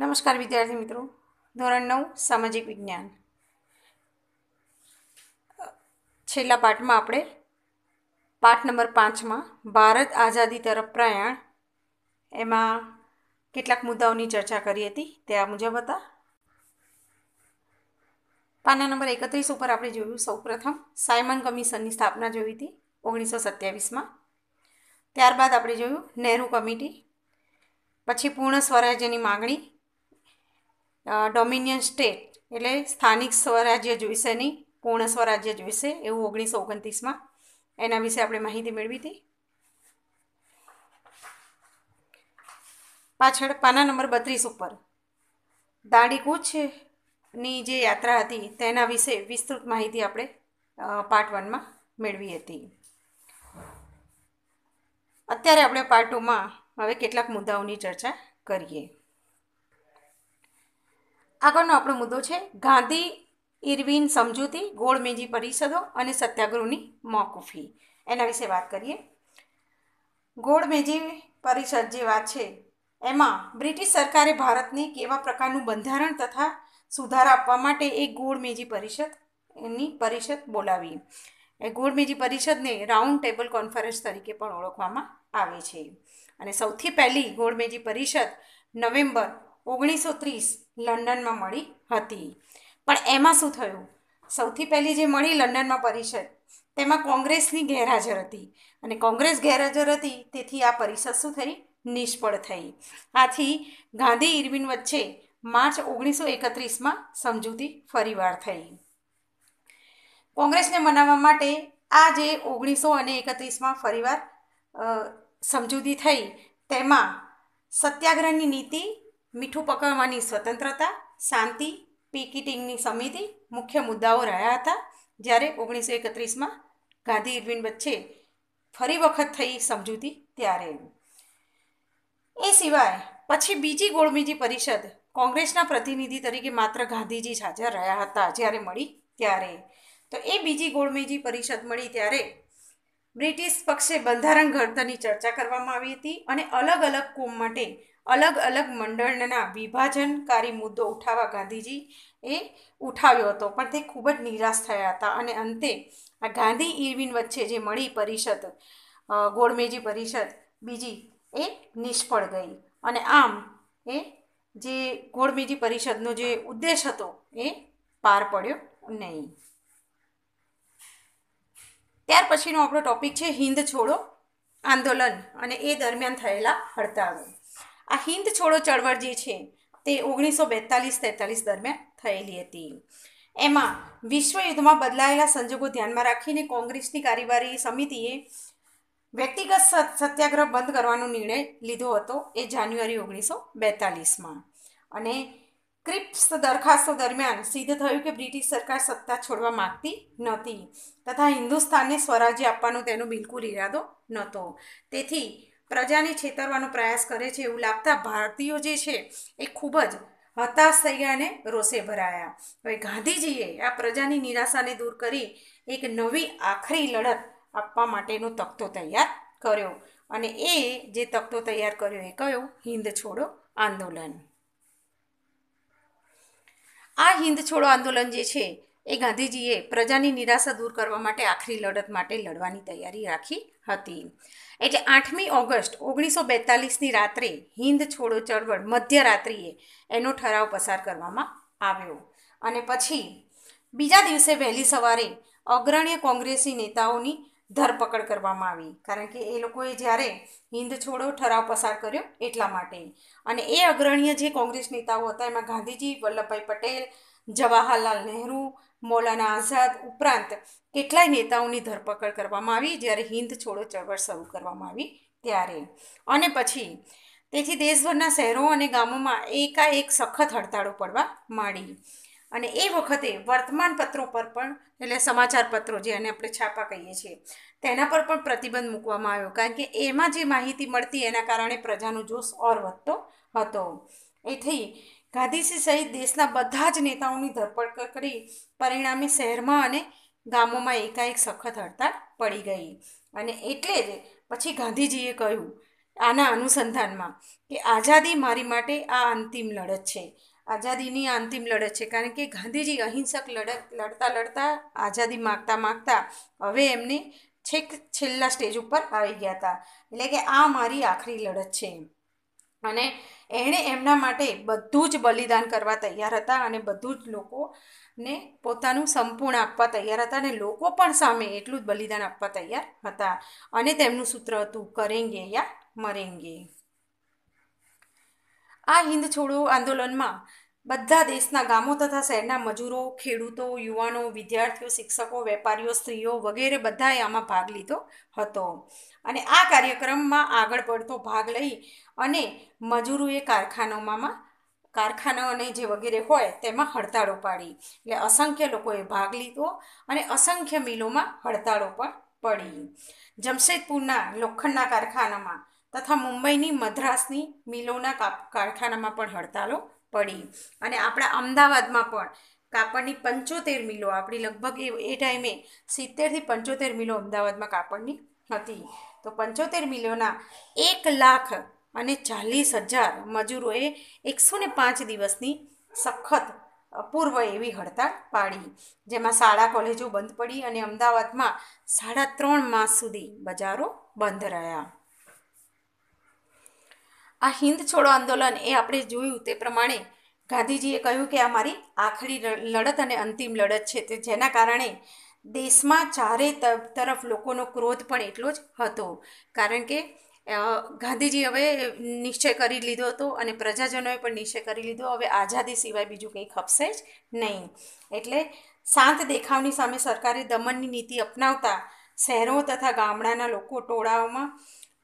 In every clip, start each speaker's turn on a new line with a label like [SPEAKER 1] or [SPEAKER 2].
[SPEAKER 1] નમસ્કાર વિદ્યાર્થી મિત્રો ધોરણ નવ સામાજિક વિજ્ઞાન છેલ્લા પાઠમાં આપણે પાઠ નંબર પાંચમાં ભારત આઝાદી તરફ પ્રયાણ એમાં કેટલાક મુદ્દાઓની ચર્ચા કરી હતી તે આ મુજબ હતા પાના નંબર એકત્રીસ ઉપર આપણે જોયું સૌપ્રથમ સાયમન કમિશનની સ્થાપના જોઈ હતી ઓગણીસો સત્યાવીસમાં ત્યારબાદ આપણે જોયું નહેરુ કમિટી પછી પૂર્ણ સ્વરાજ્યની માગણી ડોમિનિયન સ્ટેટ એટલે સ્થાનિક સ્વરાજ્ય જ વિશેની પૂર્ણ સ્વરાજ્ય જોઈશે એવું ઓગણીસો ઓગણત્રીસમાં એના વિશે આપણે માહિતી મેળવી હતી પાછળ પાના નંબર બત્રીસ ઉપર દાંડીકૂચની જે યાત્રા હતી તેના વિશે વિસ્તૃત માહિતી આપણે પાર્ટ વનમાં મેળવી હતી અત્યારે આપણે પાર્ટ ટુમાં હવે કેટલાક મુદ્દાઓની ચર્ચા કરીએ આગળનો આપણો મુદ્દો છે ગાંધી ઇરવિન સમજૂતી ગોળમેજી પરિષદો અને સત્યાગ્રહની મોકૂફી એના વિશે વાત કરીએ ગોળમેજી પરિષદ જે વાત છે એમાં બ્રિટિશ સરકારે ભારતને કેવા પ્રકારનું બંધારણ તથા સુધારા આપવા માટે એક ગોળમેજી પરિષદ એની પરિષદ બોલાવી એ ગોળમેજી પરિષદને રાઉન્ડ ટેબલ કોન્ફરન્સ તરીકે પણ ઓળખવામાં આવે છે અને સૌથી પહેલી ગોળમેજી પરિષદ નવેમ્બર ઓગણીસો ત્રીસ લંડનમાં મળી હતી પણ એમાં શું થયું સૌથી પહેલી જે મળી લંડનમાં પરિષદ તેમાં કોંગ્રેસની ગેરહાજર હતી અને કોંગ્રેસ ગેરહાજર હતી તેથી આ પરિષદ શું થઈ નિષ્ફળ થઈ આથી ગાંધી ઇરવિન વચ્ચે માર્ચ ઓગણીસો એકત્રીસમાં સમજૂતી ફરીવાર થઈ કોંગ્રેસને મનાવવા માટે આ જે ઓગણીસો અને એકત્રીસમાં ફરીવાર સમજૂતી થઈ તેમાં સત્યાગ્રહની નીતિ મીઠું પકડવાની સ્વતંત્રતા શાંતિ પીકીટિંગની સમિતિ મુખ્ય મુદ્દાઓ રહ્યા હતા જ્યારે ઓગણીસો એકત્રીસમાં ગાંધી ઇરવિન વચ્ચે ફરી વખત થઈ સમજૂતી ત્યારે એ સિવાય પછી બીજી ગોળમેજી પરિષદ કોંગ્રેસના પ્રતિનિધિ તરીકે માત્ર ગાંધીજી હાજર રહ્યા હતા જ્યારે મળી ત્યારે તો એ બીજી ગોળમેજી પરિષદ મળી ત્યારે બ્રિટિશ પક્ષે બંધારણ ઘડતરની ચર્ચા કરવામાં આવી હતી અને અલગ અલગ કોમ માટે અલગ અલગ મંડળના વિભાજનકારી મુદ્દો ઉઠાવવા ગાંધીજી એ ઉઠાવ્યો હતો પણ તે ખૂબ જ નિરાશ થયા હતા અને અંતે આ ગાંધી ઇરવિન વચ્ચે જે મળી પરિષદ ગોળમેજી પરિષદ બીજી એ નિષ્ફળ ગઈ અને આમ એ જે ગોળમેજી પરિષદનો જે ઉદ્દેશ હતો એ પાર પડ્યો નહીં ત્યાર પછીનો આપણો ટોપિક છે હિન્દ છોડો આંદોલન અને એ દરમિયાન થયેલા હડતાળો આ હિન્દ છોડો ચળવળ જે છે તે ઓગણીસો બેતાલીસ તેતાલીસ દરમિયાન થયેલી હતી એમાં વિશ્વ યુદ્ધમાં બદલાયેલા સંજોગો ધ્યાનમાં રાખીને કોંગ્રેસની કાર્યવાહી સમિતિએ વ્યક્તિગત સત્યાગ્રહ બંધ કરવાનો નિર્ણય લીધો હતો એ જાન્યુઆરી ઓગણીસો બેતાલીસમાં અને ક્રિપ્સ દરખાસ્તો દરમિયાન સિદ્ધ થયું કે બ્રિટિશ સરકાર સત્તા છોડવા માગતી નહોતી તથા હિન્દુસ્તાનને સ્વરાજ્ય આપવાનો તેનો બિલકુલ ઈરાદો નહોતો તેથી પ્રજાને છેતરવાનો પ્રયાસ કરે છે એવું લાગતા ભારતીયો જે છે એ ખૂબ જ હતાશ થઈ ગયા અને રોષે ભરાયા હવે ગાંધીજીએ આ પ્રજાની નિરાશાને દૂર કરી એક નવી આખરી લડત આપવા માટેનો તખતો તૈયાર કર્યો અને એ જે તખતો તૈયાર કર્યો એ કયો હિન્દ છોડો આંદોલન આ હિન્દ છોડો આંદોલન જે છે એ ગાંધીજીએ પ્રજાની નિરાશા દૂર કરવા માટે આખરી લડત માટે લડવાની તૈયારી રાખી હતી એટલે આઠમી ઓગસ્ટ ઓગણીસો બેતાલીસની રાત્રે હિન્દ છોડો ચળવળ મધ્યરાત્રિએ એનો ઠરાવ પસાર કરવામાં આવ્યો અને પછી બીજા દિવસે વહેલી સવારે અગ્રણીય કોંગ્રેસી નેતાઓની ધરપકડ કરવામાં આવી કારણ કે એ લોકોએ જ્યારે હિન્દ છોડો ઠરાવ પસાર કર્યો એટલા માટે અને એ અગ્રણીય જે કોંગ્રેસ નેતાઓ હતા એમાં ગાંધીજી વલ્લભભાઈ પટેલ જવાહરલાલ નહેરુ મૌલાના આઝાદ ઉપરાંત કેટલાય નેતાઓની ધરપકડ કરવામાં આવી જ્યારે હિન્દ છોડો ચળવળ શરૂ કરવામાં આવી ત્યારે અને પછી તેથી દેશભરના શહેરો અને ગામોમાં એકાએક સખત હડતાળો પડવા માંડી અને એ વખતે વર્તમાનપત્રો પર પણ એટલે સમાચાર પત્રો જે એને આપણે છાપા કહીએ છીએ તેના પર પણ પ્રતિબંધ મૂકવામાં આવ્યો કારણ કે એમાં જે માહિતી મળતી એના કારણે પ્રજાનો જોશ ઓર વધતો હતો એથી ગાંધીજી સહિત દેશના બધા જ નેતાઓની ધરપકડ કરી પરિણામે શહેરમાં અને ગામોમાં એકાએક સખત હડતાળ પડી ગઈ અને એટલે જ પછી ગાંધીજીએ કહ્યું આના અનુસંધાનમાં કે આઝાદી મારી માટે આ અંતિમ લડત છે આઝાદીની અંતિમ લડત છે કારણ કે ગાંધીજી અહિંસક લડત લડતા લડતા આઝાદી માગતા માગતા હવે એમને છેક છેલ્લા સ્ટેજ ઉપર આવી ગયા હતા એટલે કે આ મારી આખરી લડત છે એમ અને એણે એમના માટે બધું જ બલિદાન કરવા તૈયાર હતા અને બધું જ લોકોને પોતાનું સંપૂર્ણ આપવા તૈયાર હતા અને લોકો પણ સામે એટલું જ બલિદાન આપવા તૈયાર હતા અને તેમનું સૂત્ર હતું કરેંગે યા મરેંગે આ હિન્દ છોડો આંદોલનમાં બધા દેશના ગામો તથા શહેરના મજૂરો ખેડૂતો યુવાનો વિદ્યાર્થીઓ શિક્ષકો વેપારીઓ સ્ત્રીઓ વગેરે બધાએ આમાં ભાગ લીધો હતો અને આ કાર્યક્રમમાં આગળ પડતો ભાગ લઈ અને મજૂરોએ કારખાનામાં કારખાનાઓ જે વગેરે હોય તેમાં હડતાળો પાડી એટલે અસંખ્ય લોકોએ ભાગ લીધો અને અસંખ્ય મિલોમાં હડતાળો પણ પડી જમશેદપુરના લોખંડના કારખાનામાં તથા મુંબઈની મદ્રાસની મિલોના કારખાનામાં પણ હડતાળો પડી અને આપણા અમદાવાદમાં પણ કાપડની પંચોતેર મિલો આપણી લગભગ એ એ ટાઈમે સિત્તેરથી પંચોતેર મિલો અમદાવાદમાં કાપડની હતી તો પંચોતેર મિલોના એક લાખ અને ચાલીસ હજાર મજૂરોએ એકસો ને પાંચ દિવસની સખત પૂર્વ એવી હડતાળ પાડી જેમાં શાળા કોલેજો બંધ પડી અને અમદાવાદમાં સાડા ત્રણ માસ સુધી બજારો બંધ રહ્યા આ હિન્દ છોડો આંદોલન એ આપણે જોયું તે પ્રમાણે ગાંધીજીએ કહ્યું કે આ મારી આખરી લડત અને અંતિમ લડત છે તે જેના કારણે દેશમાં ચારે તરફ લોકોનો ક્રોધ પણ એટલો જ હતો કારણ કે ગાંધીજી હવે નિશ્ચય કરી લીધો હતો અને પ્રજાજનોએ પણ નિશ્ચય કરી લીધો હવે આઝાદી સિવાય બીજું કંઈ ખપશે જ નહીં એટલે શાંત દેખાવની સામે સરકારે દમનની નીતિ અપનાવતા શહેરો તથા ગામડાના લોકો ટોળાઓમાં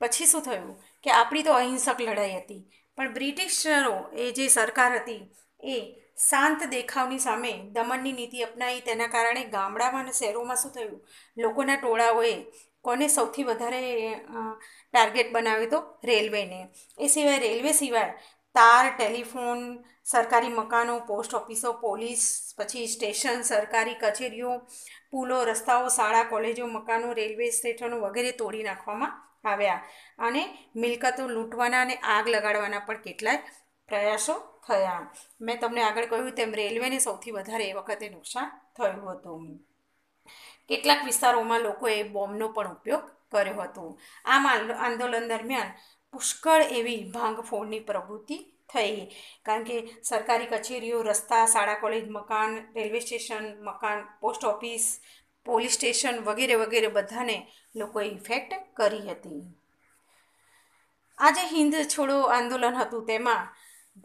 [SPEAKER 1] પછી શું થયું કે આપણી તો અહિંસક લડાઈ હતી પણ બ્રિટિશરો એ જે સરકાર હતી એ શાંત દેખાવની સામે દમણની નીતિ અપનાવી તેના કારણે ગામડામાં અને શહેરોમાં શું થયું લોકોના ટોળાઓએ કોને સૌથી વધારે ટાર્ગેટ બનાવ્યો તો રેલવેને એ સિવાય રેલવે સિવાય તાર ટેલિફોન સરકારી મકાનો પોસ્ટ ઓફિસો પોલીસ પછી સ્ટેશન સરકારી કચેરીઓ પુલો રસ્તાઓ શાળા કોલેજો મકાનો રેલવે સ્ટેશનો વગેરે તોડી નાખવામાં આવ્યા અને મિલકતો લૂંટવાના અને આગ લગાડવાના પણ કેટલાય પ્રયાસો થયા મેં તમને આગળ કહ્યું તેમ રેલવેને સૌથી વધારે એ વખતે નુકસાન થયું હતું કેટલાક વિસ્તારોમાં લોકોએ બોમ્બનો પણ ઉપયોગ કર્યો હતો આમ આંદોલન દરમિયાન પુષ્કળ એવી ભાંગફોડની પ્રવૃત્તિ થઈ કારણ કે સરકારી કચેરીઓ રસ્તા શાળા કોલેજ મકાન રેલવે સ્ટેશન મકાન પોસ્ટ ઓફિસ પોલીસ સ્ટેશન વગેરે વગેરે બધાને લોકોએ ઇફેક્ટ કરી હતી આ જે હિન્દ છોડો આંદોલન હતું તેમાં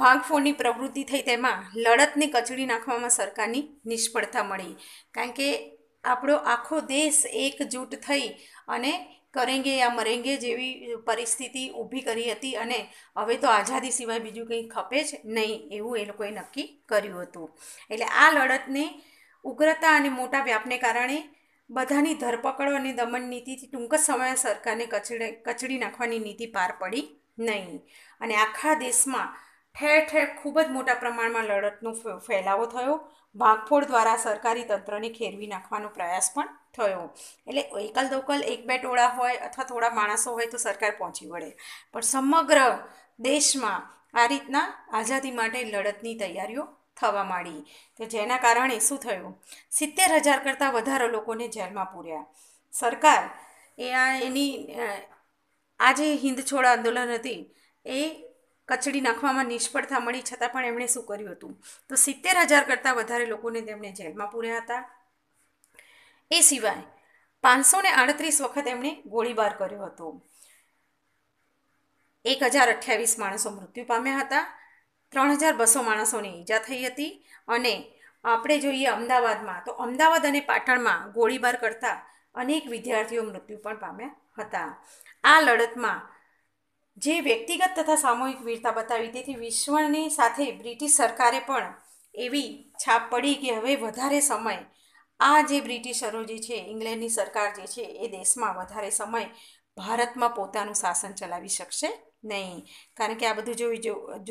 [SPEAKER 1] ભાંગફોડની પ્રવૃત્તિ થઈ તેમાં લડતને કચડી નાખવામાં સરકારની નિષ્ફળતા મળી કારણ કે આપણો આખો દેશ એકજૂટ થઈ અને કરેંગે યા મરેંગે જેવી પરિસ્થિતિ ઊભી કરી હતી અને હવે તો આઝાદી સિવાય બીજું કંઈ ખપે જ નહીં એવું એ લોકોએ નક્કી કર્યું હતું એટલે આ લડતને ઉગ્રતા અને મોટા વ્યાપને કારણે બધાની ધરપકડો અને દમણ નીતિથી ટૂંક જ સમયે સરકારને કચડી કચડી નાખવાની નીતિ પાર પડી નહીં અને આખા દેશમાં ઠેર ઠેર ખૂબ જ મોટા પ્રમાણમાં લડતનો ફેલાવો થયો ભાગફોડ દ્વારા સરકારી તંત્રને ખેરવી નાખવાનો પ્રયાસ પણ થયો એટલે એકલ દોકલ એક બે ટોળા હોય અથવા થોડા માણસો હોય તો સરકાર પહોંચી વળે પણ સમગ્ર દેશમાં આ રીતના આઝાદી માટે લડતની તૈયારીઓ થવા માંડી તો જેના કારણે શું થયું સિત્તેર હજાર કરતાં વધારે લોકોને જેલમાં પૂર્યા સરકાર એ આ એની આ જે હિંદ છોડ આંદોલન હતી એ કચડી નાખવામાં નિષ્ફળતા મળી છતાં પણ એમણે શું કર્યું હતું તો સિત્તેર હજાર કરતાં વધારે લોકોને તેમણે જેલમાં પૂર્યા હતા એ સિવાય પાંચસો ને આડત્રીસ વખત એમણે ગોળીબાર કર્યો હતો એક હજાર અઠ્યાવીસ માણસો મૃત્યુ પામ્યા હતા ત્રણ હજાર બસો માણસોને ઈજા થઈ હતી અને આપણે જોઈએ અમદાવાદમાં તો અમદાવાદ અને પાટણમાં ગોળીબાર કરતા અનેક વિદ્યાર્થીઓ મૃત્યુ પણ પામ્યા હતા આ લડતમાં જે વ્યક્તિગત તથા સામૂહિક વીરતા બતાવી તેથી વિશ્વની સાથે બ્રિટિશ સરકારે પણ એવી છાપ પડી કે હવે વધારે સમય આ જે બ્રિટિશરો જે છે ઇંગ્લેન્ડની સરકાર જે છે એ દેશમાં વધારે સમય ભારતમાં પોતાનું શાસન ચલાવી શકશે નહીં કારણ કે આ બધું જોઈ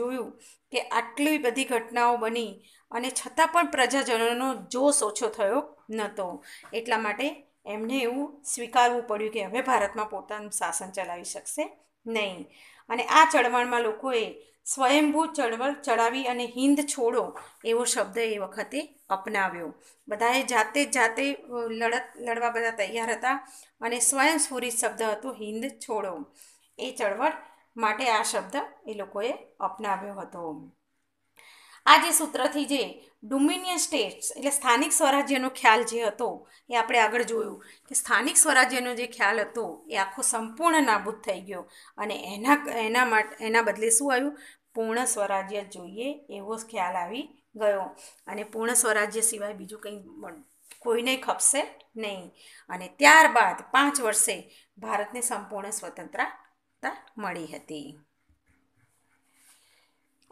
[SPEAKER 1] જોયું કે આટલી બધી ઘટનાઓ બની અને છતાં પણ પ્રજાજનોનો જોશ ઓછો થયો નહોતો એટલા માટે એમને એવું સ્વીકારવું પડ્યું કે હવે ભારતમાં પોતાનું શાસન ચલાવી શકશે નહીં અને આ ચળવળમાં લોકોએ સ્વયંભૂ ચળવળ ચડાવી અને હિન્દ છોડો એવો શબ્દ એ વખતે અપનાવ્યો બધાએ જાતે જાતે લડત લડવા બધા તૈયાર હતા અને સ્વયંસ્ફુરિત શબ્દ હતો હિન્દ છોડો એ ચળવળ માટે આ શબ્દ એ લોકોએ અપનાવ્યો હતો આ જે સૂત્રથી જે ડોમિનિયન સ્ટેટ્સ એટલે સ્થાનિક સ્વરાજ્યનો ખ્યાલ જે હતો એ આપણે આગળ જોયું કે સ્થાનિક સ્વરાજ્યનો જે ખ્યાલ હતો એ આખો સંપૂર્ણ નાબૂદ થઈ ગયો અને એના એના માટે એના બદલે શું આવ્યું પૂર્ણ સ્વરાજ્ય જોઈએ એવો ખ્યાલ આવી ગયો અને પૂર્ણ સ્વરાજ્ય સિવાય બીજું કંઈ કોઈને ખપશે નહીં અને ત્યારબાદ પાંચ વર્ષે ભારતને સંપૂર્ણ સ્વતંત્રતા મળી હતી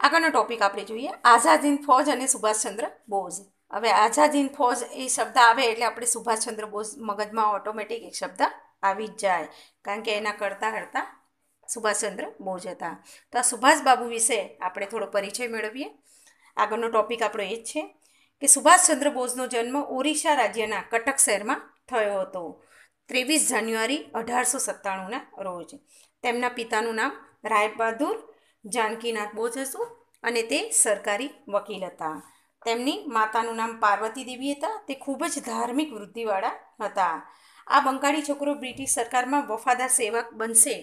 [SPEAKER 1] આગળનો ટોપિક આપણે જોઈએ આઝાદ હિંદ ફોજ અને સુભાષચંદ્ર બોઝ હવે આઝાદ હિંદ ફોજ એ શબ્દ આવે એટલે આપણે સુભાષચંદ્ર બોઝ મગજમાં ઓટોમેટિક એક શબ્દ આવી જ જાય કારણ કે એના કરતાં કરતાં સુભાષચંદ્ર બોઝ હતા તો આ સુભાષબાબુ વિશે આપણે થોડો પરિચય મેળવીએ આગળનો ટોપિક આપણો એ જ છે કે સુભાષચંદ્ર બોઝનો જન્મ ઓરિસ્સા રાજ્યના કટક શહેરમાં થયો હતો ત્રેવીસ જાન્યુઆરી અઢારસો સત્તાણુંના રોજ તેમના પિતાનું નામ રાયબહાદુર જાનકીનાથ બોઝ હતું અને તે સરકારી વકીલ હતા તેમની માતાનું નામ પાર્વતી દેવી હતા તે ખૂબ જ ધાર્મિક વૃદ્ધિવાળા હતા આ બંગાળી છોકરો બ્રિટિશ સરકારમાં વફાદાર સેવક બનશે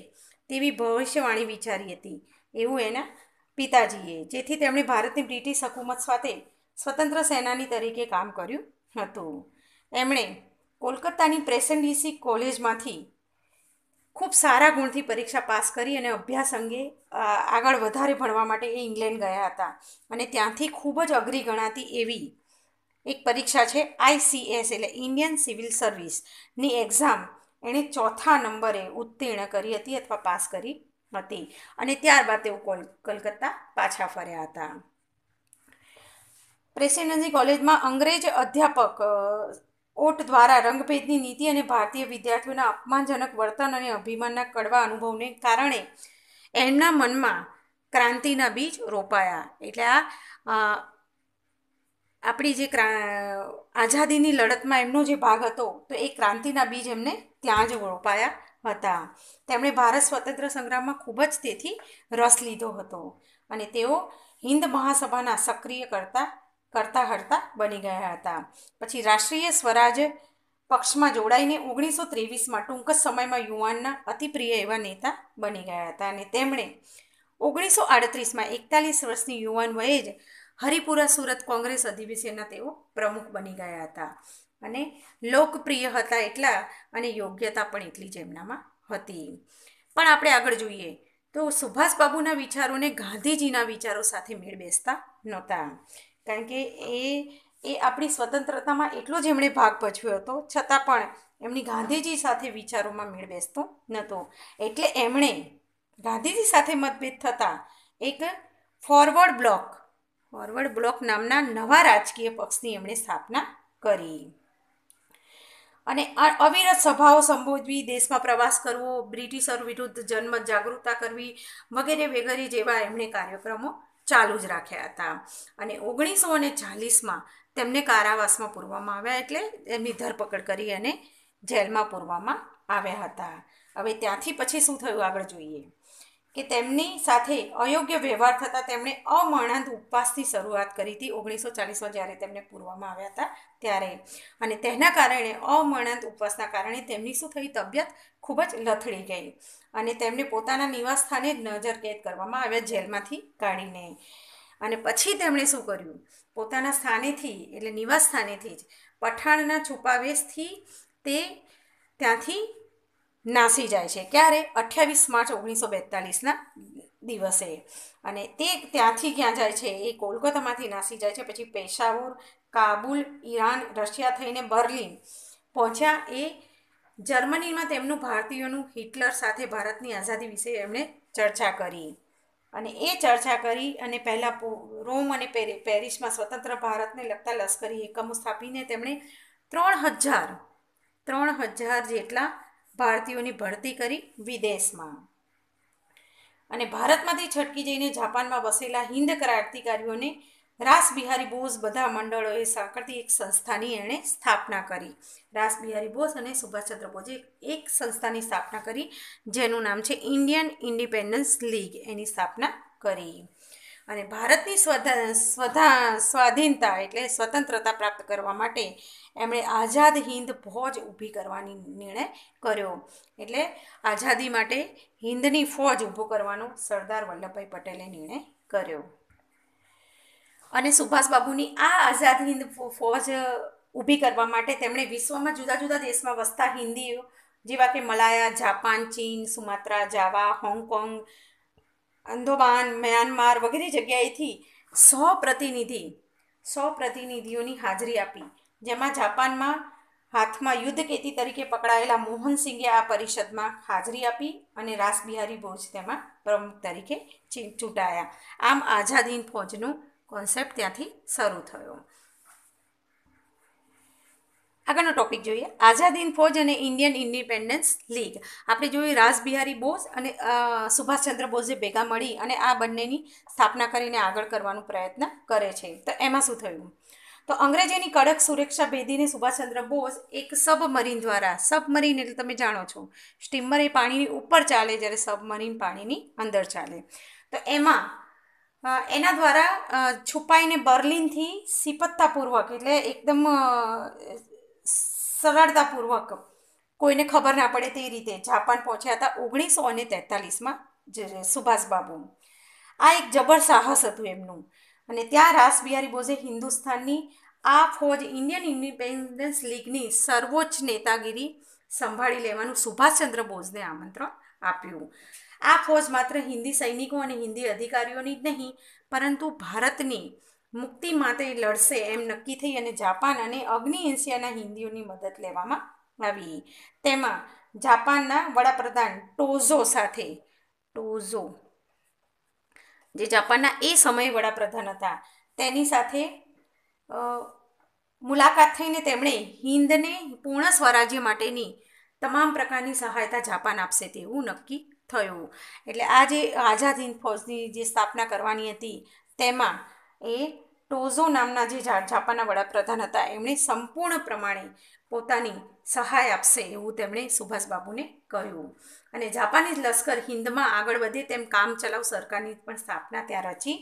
[SPEAKER 1] તેવી ભવિષ્યવાણી વિચારી હતી એવું એના પિતાજીએ જેથી તેમણે ભારતની બ્રિટિશ હકુમત સાથે સ્વતંત્ર સેનાની તરીકે કામ કર્યું હતું એમણે કોલકાતાની પ્રેસિડેન્સી કોલેજમાંથી ખૂબ સારા ગુણથી પરીક્ષા પાસ કરી અને અભ્યાસ અંગે આગળ વધારે ભણવા માટે એ ઇંગ્લેન્ડ ગયા હતા અને ત્યાંથી ખૂબ જ અઘરી ગણાતી એવી એક પરીક્ષા છે આઈસીએસ એટલે ઇન્ડિયન સિવિલ સર્વિસની એક્ઝામ એણે ચોથા નંબરે ઉત્તીર્ણ કરી હતી અથવા પાસ કરી હતી અને ત્યારબાદ તેઓ કોલ કલકત્તા પાછા ફર્યા હતા પ્રેસિડેન્સી કોલેજમાં અંગ્રેજ અધ્યાપક ઓટ દ્વારા રંગભેદની નીતિ અને ભારતીય વિદ્યાર્થીઓના અપમાનજનક વર્તન અને અભિમાનના કડવા અનુભવને કારણે એમના મનમાં ક્રાંતિના બીજ રોપાયા એટલે આ આપણી જે ક્રા આઝાદીની લડતમાં એમનો જે ભાગ હતો તો એ ક્રાંતિના બીજ એમને ત્યાં જ રોપાયા હતા તેમણે ભારત સ્વતંત્ર સંગ્રામમાં ખૂબ જ તેથી રસ લીધો હતો અને તેઓ હિન્દ મહાસભાના સક્રિય કરતા કરતા હરતા બની ગયા હતા પછી રાષ્ટ્રીય સ્વરાજ પક્ષમાં જોડાઈને ઓગણીસો ત્રેવીસમાં ટૂંક જ સમયમાં યુવાનના અતિપ્રિય એવા નેતા બની ગયા હતા અને તેમણે ઓગણીસો આડત્રીસમાં એકતાલીસ વર્ષની યુવાન વયે જ હરિપુરા સુરત કોંગ્રેસ અધિવેશનના તેઓ પ્રમુખ બની ગયા હતા અને લોકપ્રિય હતા એટલા અને યોગ્યતા પણ એટલી જ એમનામાં હતી પણ આપણે આગળ જોઈએ તો સુભાષબાબુના વિચારોને ગાંધીજીના વિચારો સાથે મેળ બેસતા નહોતા કારણ કે એ એ આપણી સ્વતંત્રતામાં એટલો જ એમણે ભાગ ભજવ્યો હતો છતાં પણ એમની ગાંધીજી સાથે વિચારોમાં મેળ બેસતો નહોતો એટલે એમણે ગાંધીજી સાથે મતભેદ થતાં એક ફોરવર્ડ બ્લોક ફોરવર્ડ બ્લોક નામના નવા રાજકીય પક્ષની એમણે સ્થાપના કરી અને અવિરત સભાઓ સંબોધવી દેશમાં પ્રવાસ કરવો બ્રિટિશર વિરુદ્ધ જન્મ જાગૃતતા કરવી વગેરે વગેરે જેવા એમણે કાર્યક્રમો ચાલુ જ રાખ્યા હતા અને ઓગણીસો અને ચાલીસમાં તેમને કારાવાસમાં પૂરવામાં આવ્યા એટલે એમની ધરપકડ કરી અને જેલમાં પૂરવામાં આવ્યા હતા હવે ત્યાંથી પછી શું થયું આગળ જોઈએ કે તેમની સાથે અયોગ્ય વ્યવહાર થતાં તેમણે અમરણાંત ઉપવાસની શરૂઆત કરી હતી ઓગણીસો ચાલીસમાં જ્યારે તેમને પૂરવામાં આવ્યા હતા ત્યારે અને તેના કારણે અમરણાંત ઉપવાસના કારણે તેમની શું થઈ તબિયત ખૂબ જ લથડી ગઈ અને તેમને પોતાના નિવાસસ્થાને નજર કેદ કરવામાં આવ્યા જેલમાંથી કાઢીને અને પછી તેમણે શું કર્યું પોતાના સ્થાનેથી એટલે નિવાસ સ્થાનેથી જ પઠાણના છુપાવેશથી તે ત્યાંથી નાસી જાય છે ક્યારે અઠ્યાવીસ માર્ચ ઓગણીસો બેતાલીસના દિવસે અને તે ત્યાંથી ક્યાં જાય છે એ કોલકાતામાંથી નાસી જાય છે પછી પેશાવર કાબુલ ઈરાન રશિયા થઈને બર્લિન પહોંચ્યા એ જર્મનીમાં તેમનું ભારતીયોનું હિટલર સાથે ભારતની આઝાદી વિશે એમણે ચર્ચા કરી અને એ ચર્ચા કરી અને પહેલાં રોમ અને પેરિસમાં સ્વતંત્ર ભારતને લગતા લશ્કરી એકમો સ્થાપીને તેમણે ત્રણ હજાર ત્રણ હજાર જેટલા ભારતીયોની ભરતી કરી વિદેશમાં અને ભારતમાંથી છટકી જઈને જાપાનમાં વસેલા હિન્દ ક્રાંતિકારીઓને રાસબિહારી બોઝ બધા મંડળોએ સાંકળતી એક સંસ્થાની એણે સ્થાપના કરી રાસબિહારી બોઝ અને સુભાષચંદ્ર બોઝે એક સંસ્થાની સ્થાપના કરી જેનું નામ છે ઇન્ડિયન ઇન્ડિપેન્ડન્સ લીગ એની સ્થાપના કરી અને ભારતની સ્વધા સ્વાધીનતા એટલે સ્વતંત્રતા પ્રાપ્ત કરવા માટે એમણે આઝાદ હિન્દ ફોજ ઊભી કરવાની નિર્ણય કર્યો એટલે આઝાદી માટે હિન્દની ફોજ ઊભો કરવાનો સરદાર વલ્લભભાઈ પટેલે નિર્ણય કર્યો અને સુભાષબાબુની આ આઝાદ હિન્દ ફોજ ઊભી કરવા માટે તેમણે વિશ્વમાં જુદા જુદા દેશમાં વસતા હિન્દીઓ જેવા કે મલાયા જાપાન ચીન સુમાત્રા જાવા હોંગકોંગ અંદોબાન મ્યાનમાર વગેરે જગ્યાએથી સો પ્રતિનિધિ સો પ્રતિનિધિઓની હાજરી આપી જેમાં જાપાનમાં હાથમાં યુદ્ધ કેતી તરીકે પકડાયેલા મોહનસિંહે આ પરિષદમાં હાજરી આપી અને રાસબિહારી બોઝ તેમાં પ્રમુખ તરીકે ચૂંટાયા આમ આઝાદીન ફોજનું કોન્સેપ્ટ ત્યાંથી શરૂ થયો આગળનો ટોપિક જોઈએ આઝાદીન ફોજ અને ઇન્ડિયન ઇન્ડિપેન્ડન્સ લીગ આપણે જોયું રાસબિહારી બોઝ અને સુભાષચંદ્ર બોઝે ભેગા મળી અને આ બંનેની સ્થાપના કરીને આગળ કરવાનો પ્રયત્ન કરે છે તો એમાં શું થયું તો અંગ્રેજીની કડક સુરક્ષા ભેદીને સુભાષચંદ્ર બોઝ એક સબમરીન દ્વારા સબમરીન એટલે તમે જાણો છો સ્ટીમર એ પાણીની ઉપર ચાલે જ્યારે સબમરીન પાણીની અંદર ચાલે તો એમાં એના દ્વારા છુપાઈને બર્લિનથી સિપત્તાપૂર્વક એટલે એકદમ સરળતાપૂર્વક કોઈને ખબર ના પડે તે રીતે જાપાન પહોંચ્યા હતા ઓગણીસો અને તેતાલીસમાં સુભાષબાબુ આ એક જબર સાહસ હતું એમનું અને ત્યાં રાસ બિહારી બોઝે હિન્દુસ્તાનની આ ફોજ ઇન્ડિયન ઇન્ડિપેન્ડન્સ લીગની સર્વોચ્ચ નેતાગીરી સંભાળી લેવાનું સુભાષચંદ્ર બોઝને આમંત્રણ આપ્યું આ ફોજ માત્ર હિન્દી સૈનિકો અને હિન્દી અધિકારીઓની જ નહીં પરંતુ ભારતની મુક્તિ માટે લડશે એમ નક્કી થઈ અને જાપાન અને અગ્નિ એશિયાના હિન્દીઓની મદદ લેવામાં આવી તેમાં જાપાનના વડાપ્રધાન ટોઝો સાથે ટોઝો જે જાપાનના એ સમયે વડાપ્રધાન હતા તેની સાથે મુલાકાત થઈને તેમણે હિન્દને પૂર્ણ સ્વરાજ્ય માટેની તમામ પ્રકારની સહાયતા જાપાન આપશે તેવું નક્કી થયું એટલે આ જે આઝાદ હિન્દ ફોજની જે સ્થાપના કરવાની હતી તેમાં એ ટોઝો નામના જે જાપાનના વડાપ્રધાન હતા એમણે સંપૂર્ણ પ્રમાણે પોતાની સહાય આપશે એવું તેમણે સુભાષબાબુને કહ્યું અને જાપાનીઝ લશ્કર હિન્દમાં આગળ વધે તેમ કામ ચલાવ સરકારની પણ સ્થાપના ત્યાં રચી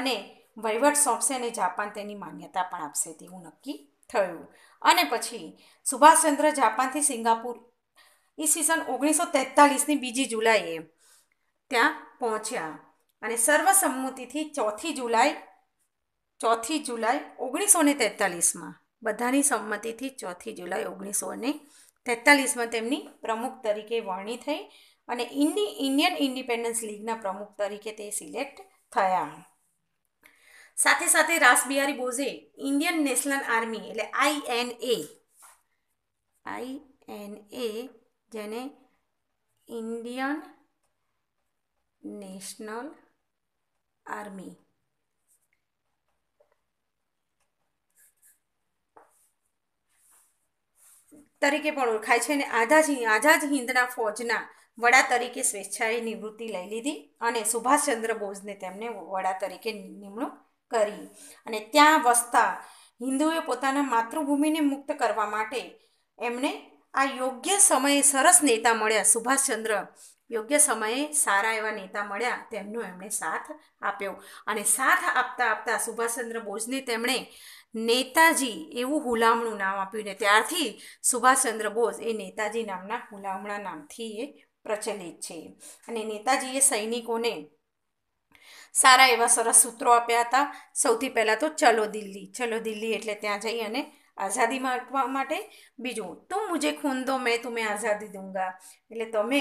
[SPEAKER 1] અને વહીવટ સોંપશે અને જાપાન તેની માન્યતા પણ આપશે તેવું નક્કી થયું અને પછી સુભાષચંદ્ર જાપાનથી સિંગાપુર ઈસવીસન ઓગણીસો તેતાલીસની બીજી જુલાઈએ ત્યાં પહોંચ્યા અને સર્વસંમતિથી ચોથી જુલાઈ ચોથી જુલાઈ ઓગણીસો ને તેતાલીસમાં બધાની સંમતિથી ચોથી જુલાઈ ઓગણીસો ને તેતાલીસમાં તેમની પ્રમુખ તરીકે વરણી થઈ અને ઇન્ડી ઇન્ડિયન ઇન્ડિપેન્ડન્સ લીગના પ્રમુખ તરીકે તે સિલેક્ટ થયા સાથે સાથે રાસબિહારી બોઝે ઇન્ડિયન નેશનલ આર્મી એટલે આઈએનએ આઈએનએ જેને ઇન્ડિયન નેશનલ આર્મી તરીકે પણ ઓળખાય છે અને આઝાદ આઝાદ હિંદના ફોજના વડા તરીકે સ્વેચ્છાએ નિવૃત્તિ લઈ લીધી અને સુભાષચંદ્ર બોઝને તેમને વડા તરીકે નિમણૂક કરી અને ત્યાં વસતા હિન્દુએ પોતાના માતૃભૂમિને મુક્ત કરવા માટે એમને આ યોગ્ય સમયે સરસ નેતા મળ્યા સુભાષચંદ્ર યોગ્ય સમયે સારા એવા નેતા મળ્યા તેમનો એમણે સાથ આપ્યો અને સાથ આપતા આપતા સુભાષચંદ્ર બોઝને તેમણે નેતાજી એવું હુલામણું નામ આપ્યું ને ત્યારથી સુભાષચંદ્ર બોઝ એ નેતાજી નામના હુલામણા નામથી એ પ્રચલિત છે અને નેતાજીએ સૈનિકોને સારા એવા સરસ સૂત્રો આપ્યા હતા સૌથી પહેલાં તો ચલો દિલ્હી ચલો દિલ્હી એટલે ત્યાં જઈ અને આઝાદી માગવા માટે બીજું તું મુજે ખૂન દો મેં તમે આઝાદી દૂંગા એટલે તમે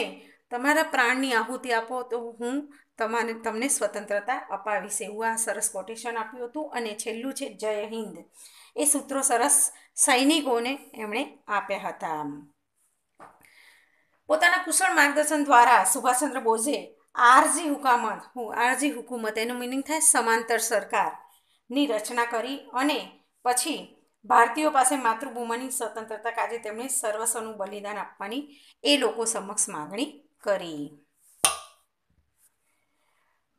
[SPEAKER 1] તમારા પ્રાણની આહુતિ આપો તો હું તમારે તમને સ્વતંત્રતા અપાવીશ એવું આ સરસ કોટેશન આપ્યું હતું અને છેલ્લું છે જય હિન્દ એ સૂત્રો સરસ સૈનિકોને એમણે આપ્યા હતા પોતાના કુશળ માર્ગદર્શન દ્વારા સુભાષચંદ્ર બોઝે આરજી હુકામત આરજી હુકુમત એનું મિનિંગ થાય સમાંતર સરકારની રચના કરી અને પછી ભારતીયો પાસે માતૃભૂમિની સ્વતંત્રતા કાજે તેમણે સર્વસ્વનું બલિદાન આપવાની એ લોકો સમક્ષ માગણી કરી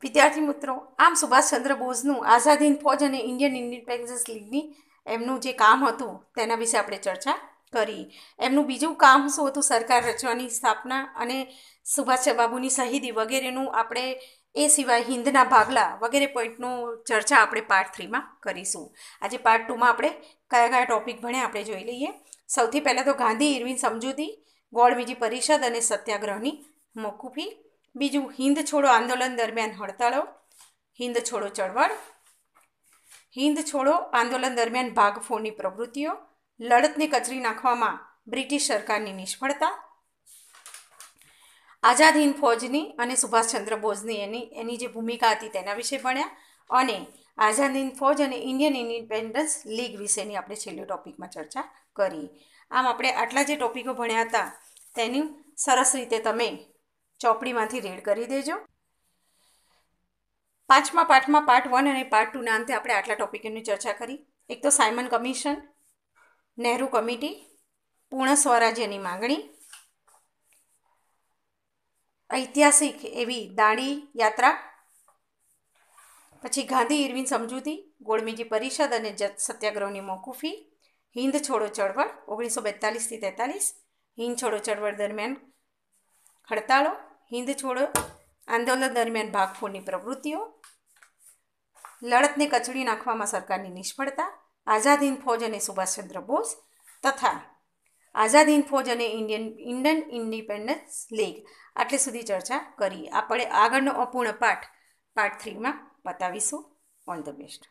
[SPEAKER 1] વિદ્યાર્થી મિત્રો આમ સુભાષચંદ્ર બોઝનું આઝાદ હિન્દ ફોજ અને ઇન્ડિયન ઇન્ડિપેન્ડન્સ લીગની એમનું જે કામ હતું તેના વિશે આપણે ચર્ચા કરી એમનું બીજું કામ શું હતું સરકાર રચવાની સ્થાપના અને સુભાષબાબુની શહીદી વગેરેનું આપણે એ સિવાય હિન્દના ભાગલા વગેરે પોઈન્ટનું ચર્ચા આપણે પાર્ટ થ્રીમાં કરીશું આજે પાર્ટ ટુમાં આપણે કયા કયા ટોપિક ભણે આપણે જોઈ લઈએ સૌથી પહેલાં તો ગાંધી ઇરવિન સમજૂતી ગોળ ગોળવીજી પરિષદ અને સત્યાગ્રહની મોકૂફી બીજું હિન્દ છોડો આંદોલન દરમિયાન હડતાળો હિન્દ છોડો ચળવળ હિન્દ છોડો આંદોલન દરમિયાન ભાગફોડની પ્રવૃત્તિઓ લડતને કચરી નાખવામાં બ્રિટિશ સરકારની નિષ્ફળતા આઝાદ હિન્દ ફોજની અને સુભાષચંદ્ર બોઝની એની એની જે ભૂમિકા હતી તેના વિશે ભણ્યા અને આઝાદ હિન્દ ફોજ અને ઇન્ડિયન ઇન્ડિપેન્ડન્સ લીગ વિશેની આપણે છેલ્લો ટોપિકમાં ચર્ચા કરી આમ આપણે આટલા જે ટોપિકો ભણ્યા હતા તેની સરસ રીતે તમે ચોપડીમાંથી રેડ કરી દેજો પાંચમા પાઠમાં પાર્ટ વન અને પાર્ટ ટુના અંતે આપણે આટલા ટોપિકોની ચર્ચા કરી એક તો સાયમન કમિશન નહેરુ કમિટી પૂર્ણ સ્વરાજ્યની માગણી ઐતિહાસિક એવી દાંડી યાત્રા પછી ગાંધી ઇરવિન સમજૂતી ગોળમીજી પરિષદ અને જત સત્યાગ્રહની મોકૂફી હિંદ છોડો ચળવળ ઓગણીસો બેતાલીસથી તેતાલીસ હિંદ છોડો ચળવળ દરમિયાન હડતાળો હિન્દ છોડો આંદોલન દરમિયાન ભાગફોડની પ્રવૃત્તિઓ લડતને કચડી નાખવામાં સરકારની નિષ્ફળતા આઝાદ હિંદ ફોજ અને સુભાષચંદ્ર બોઝ તથા આઝાદ હિંદ ફોજ અને ઇન્ડિયન ઇન્ડિયન ઇન્ડિપેન્ડન્સ લીગ આટલે સુધી ચર્ચા કરી આપણે આગળનો અપૂર્ણ પાઠ પાર્ટ થ્રીમાં પતાવીશું ઓલ ધ બેસ્ટ